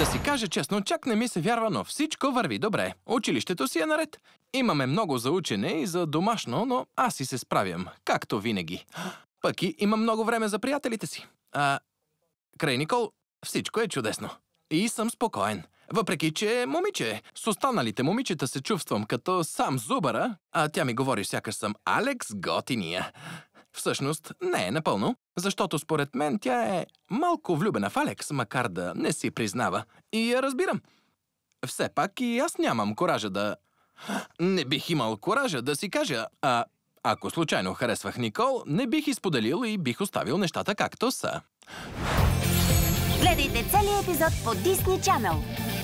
Да си кажа честно, чак не ми се вярва, но всичко върви добре. Училището си е наред. Имаме много за учене и за домашно, но аз си се справям, както винаги. Пък и има много време за приятелите си. А, край Никол, всичко е чудесно. И съм спокоен. Въпреки, че е момиче. С останалите момичета се чувствам като сам зубара, а тя ми говори сякаш съм Алекс Готиния. Всъщност не е напълно, защото според мен тя е малко влюбена в Алекс, макар да не си признава. И я разбирам. Все пак и аз нямам коража да... Не бих имал коража да си кажа, а ако случайно харесвах Никол, не бих изподелил и бих оставил нещата както са. Гледайте целият епизод по Disney Channel.